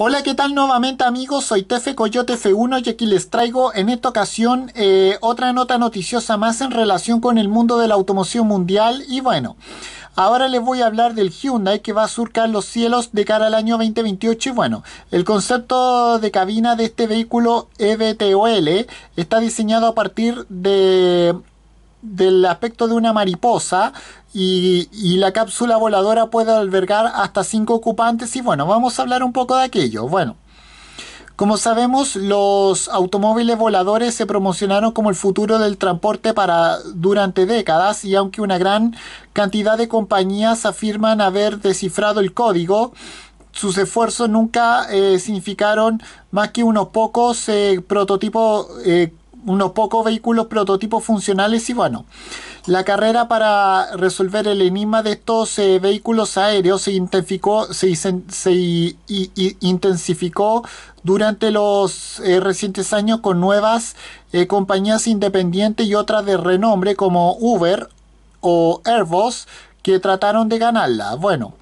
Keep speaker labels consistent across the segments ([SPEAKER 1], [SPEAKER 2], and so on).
[SPEAKER 1] Hola, ¿qué tal nuevamente amigos? Soy Tefe Coyote F1 y aquí les traigo en esta ocasión eh, otra nota noticiosa más en relación con el mundo de la automoción mundial y bueno, ahora les voy a hablar del Hyundai que va a surcar los cielos de cara al año 2028 y bueno, el concepto de cabina de este vehículo EVTOL está diseñado a partir de del aspecto de una mariposa y, la cápsula voladora puede albergar hasta cinco ocupantes y bueno, vamos a hablar un poco de aquello. Bueno, como sabemos, los automóviles voladores se promocionaron como el futuro del transporte para durante décadas y aunque una gran cantidad de compañías afirman haber descifrado el código, sus esfuerzos nunca eh, significaron más que unos pocos eh, prototipos eh, unos pocos vehículos prototipos funcionales y bueno, la carrera para resolver el enigma de estos eh, vehículos aéreos se intensificó, se, intensificó durante los eh, recientes años con nuevas eh, compañías independientes y otras de renombre como Uber o Airbus que trataron de ganarla. Bueno,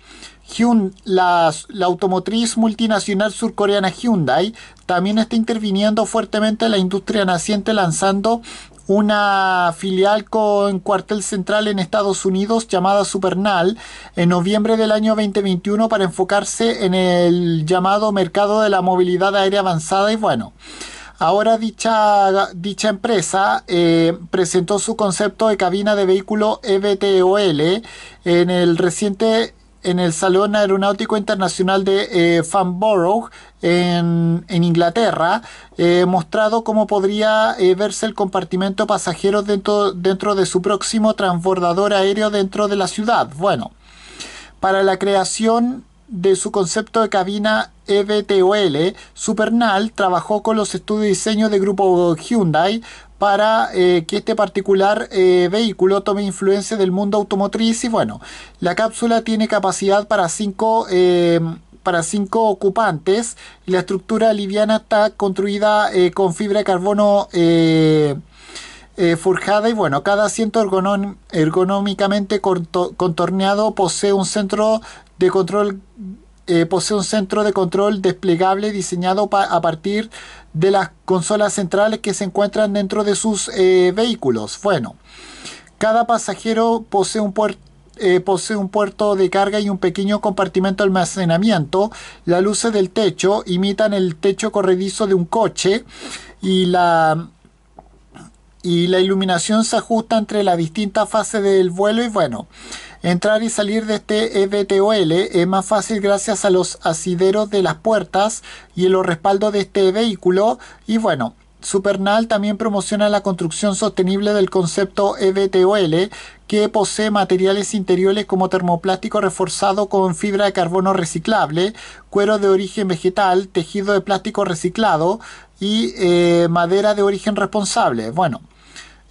[SPEAKER 1] la, automotriz multinacional surcoreana Hyundai también está interviniendo fuertemente en la industria naciente lanzando una filial con cuartel central en Estados Unidos llamada Supernal en noviembre del año 2021 para enfocarse en el llamado mercado de la movilidad aérea avanzada y bueno. Ahora dicha, dicha empresa eh, presentó su concepto de cabina de vehículo EVTOL en el reciente en el Salón Aeronáutico Internacional de eh, Farnborough en, Inglaterra, he eh, mostrado cómo podría eh, verse el compartimento pasajeros dentro, dentro de su próximo transbordador aéreo dentro de la ciudad. Bueno, para la creación de su concepto de cabina EVTOL Supernal trabajó con los estudios de diseño del grupo Hyundai para eh, que este particular eh, vehículo tome influencia del mundo automotriz y bueno, la cápsula tiene capacidad para 5 eh, para cinco ocupantes la estructura liviana está construida con fibra de carbono forjada y bueno, cada asiento ergonómicamente contorneado posee un centro de control eh, posee un centro de control desplegable diseñado a partir de las consolas centrales que se encuentran dentro de sus eh, vehículos. Bueno, cada pasajero posee un puerto eh, posee un puerto de carga y un pequeño compartimento de almacenamiento. Las luces del techo imitan el techo corredizo de un coche y la, y la iluminación se ajusta entre las distintas fases del vuelo y bueno. Entrar y salir de este EBTOL es más fácil gracias a los asideros de las puertas y los respaldos de este vehículo. Y bueno, Supernal también promociona la construcción sostenible del concepto EBTOL, que posee materiales interiores como termoplástico reforzado con fibra de carbono reciclable, cuero de origen vegetal, tejido de plástico reciclado y eh, madera de origen responsable. Bueno.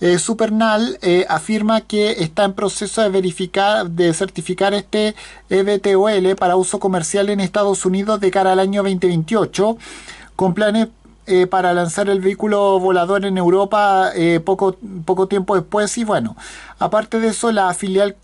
[SPEAKER 1] Eh, Supernal eh, afirma que está en proceso de verificar, de certificar este EBTOL eh, para uso comercial en Estados Unidos de cara al año 2028, con planes para lanzar el vehículo volador en Europa poco, poco tiempo después. Y bueno, aparte de eso, la filial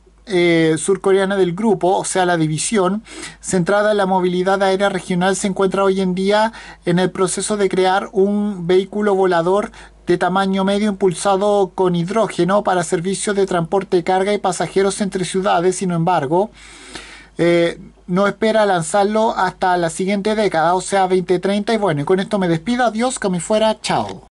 [SPEAKER 1] surcoreana del grupo, o sea, la división, centrada en la movilidad aérea regional, se encuentra hoy en día en el proceso de crear un vehículo volador de tamaño medio impulsado con hidrógeno para servicios de transporte de carga y pasajeros entre ciudades, sin embargo, eh, no espera lanzarlo hasta la siguiente década, o sea 2030. Y bueno, y con esto me despido, adiós, que me fuera, chao.